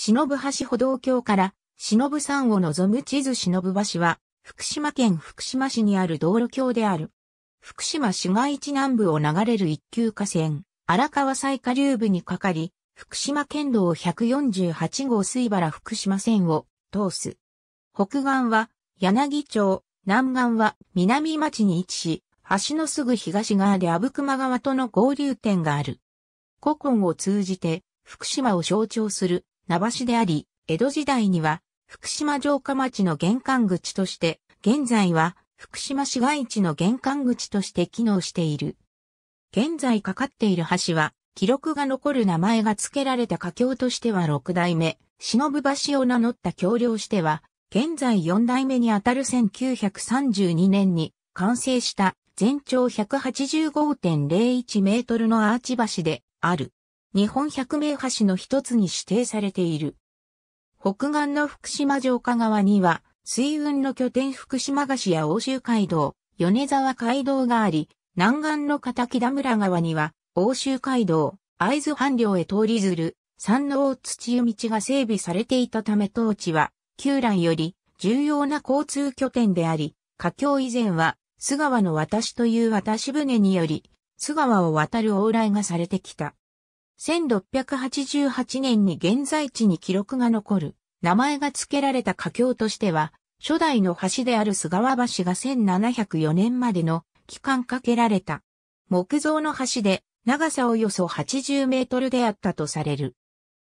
忍橋歩道橋から忍山を望む地図忍橋は、福島県福島市にある道路橋である。福島市街地南部を流れる一級河川、荒川最下流部にかかり、福島県道148号水原福島線を通す。北岸は柳町、南岸は南町に位置し、橋のすぐ東側で阿武隈川との合流点がある。古今を通じて福島を象徴する名橋であり、江戸時代には福島城下町の玄関口として、現在は福島市街地の玄関口として機能している。現在かかっている橋は、記録が残る名前が付けられた架境としては6代目、忍橋を名乗った橋梁しては、現在4代目にあたる1932年に完成した全長185.01メートルのアーチ橋である。日本百名橋の一つに指定されている。北岸の福島城下側には、水運の拠点福島菓子や欧州街道、米沢街道があり、南岸の木田村川には、欧州街道、会津半領へ通りずる、山王土湯道が整備されていたため当地は、旧来より重要な交通拠点であり、華境以前は、須川の渡しという渡し船により、須川を渡る往来がされてきた。1688年に現在地に記録が残る、名前が付けられた華橋としては、初代の橋である菅川橋が1704年までの期間かけられた。木造の橋で長さおよそ80メートルであったとされる。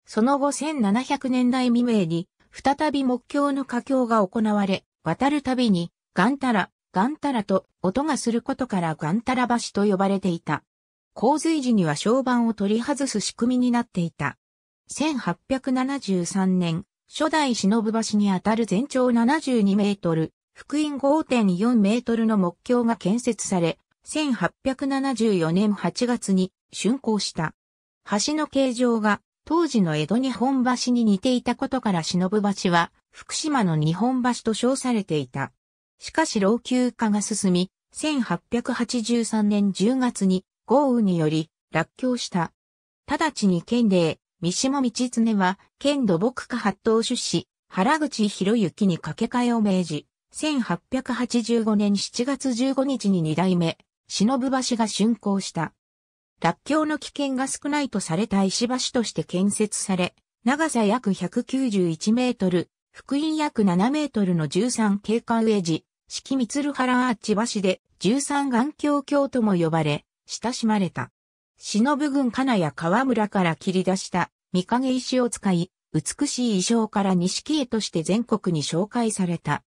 その後1700年代未明に再び木橋の架橋が行われ、渡るたびにガンタラ、ガンタラと音がすることからガンタラ橋と呼ばれていた。洪水時には床板を取り外す仕組みになっていた。1873年、初代忍橋にあたる全長72メートル、福音5.4メートルの木橋が建設され、1874年8月に竣工した。橋の形状が当時の江戸日本橋に似ていたことから忍橋は福島の日本橋と称されていた。しかし老朽化が進み、1883年10月に豪雨により、落橋した。直ちに県令、三島道常は、県土木課発島出資、原口博之に掛け替えを命じ、1885年7月15日に二代目、忍橋が竣工した。落橋の危険が少ないとされた石橋として建設され、長さ約191メートル、福音約7メートルの13景観ウェジ、四季三原アーチ橋で13眼鏡橋とも呼ばれ、親しまれた。忍軍金谷川村から切り出した見影石を使い、美しい衣装から錦絵として全国に紹介された。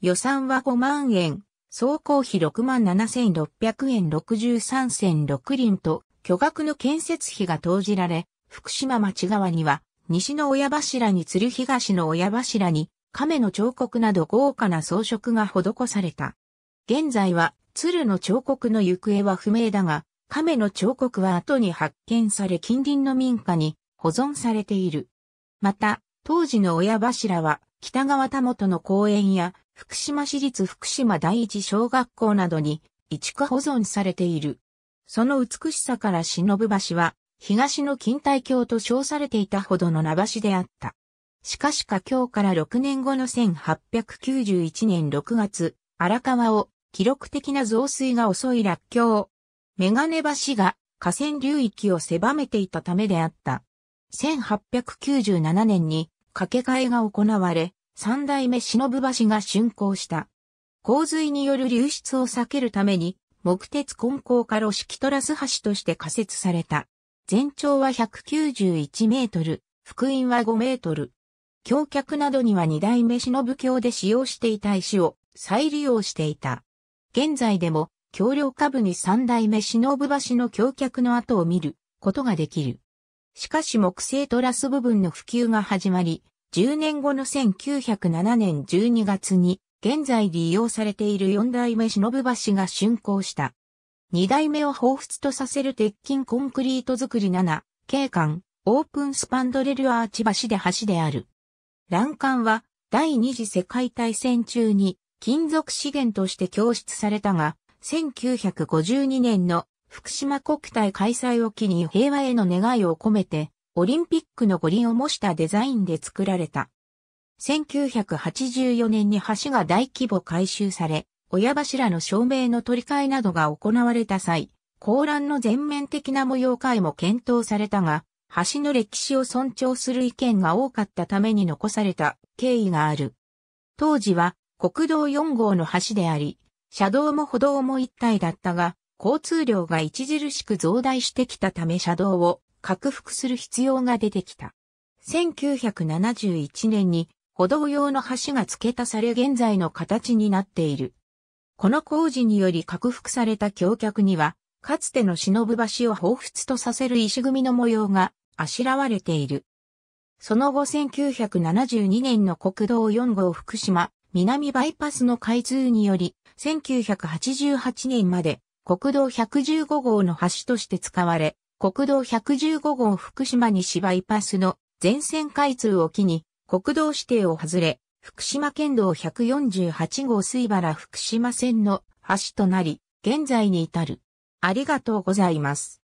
予算は5万円、総工費6万7600円63銭6輪と巨額の建設費が投じられ、福島町側には西の親柱に鶴東の親柱に亀の彫刻など豪華な装飾が施された。現在は鶴の彫刻の行方は不明だが、亀の彫刻は後に発見され近隣の民家に保存されている。また、当時の親柱は北川田元の公園や福島市立福島第一小学校などに移築保存されている。その美しさから忍ぶ橋は東の近代橋と称されていたほどの名橋であった。しかしか今日から6年後の1891年6月、荒川を記録的な増水が遅い落橋。メガネ橋が河川流域を狭めていたためであった。1897年に架け替えが行われ、三代目忍橋が竣工した。洪水による流出を避けるために、木鉄混交化路式トラス橋として仮設された。全長は191メートル、福音は5メートル。橋脚などには二代目忍橋で使用していた石を再利用していた。現在でも、橋梁下部に三代目忍橋の橋脚の跡を見ることができる。しかし木製トラス部分の普及が始まり、10年後の1907年12月に、現在利用されている四代目忍橋が竣工した。二代目を彷彿とさせる鉄筋コンクリート作り7、景観、オープンスパンドレルアーチ橋で橋である。欄干は、第二次世界大戦中に金属資源として供出されたが、1952年の福島国体開催を機に平和への願いを込めて、オリンピックの五輪を模したデザインで作られた。1984年に橋が大規模改修され、親柱の照明の取り替えなどが行われた際、高覧の全面的な模様替えも検討されたが、橋の歴史を尊重する意見が多かったために残された経緯がある。当時は国道4号の橋であり、車道も歩道も一体だったが、交通量が著しく増大してきたため車道を拡幅する必要が出てきた。1971年に歩道用の橋が付け足され現在の形になっている。この工事により拡幅された橋脚には、かつての忍ぶ橋を彷彿とさせる石組みの模様があしらわれている。その後1972年の国道4号福島南バイパスの開通により、1988年まで国道115号の橋として使われ、国道115号福島西バイパスの全線開通を機に、国道指定を外れ、福島県道148号水原福島線の橋となり、現在に至る。ありがとうございます。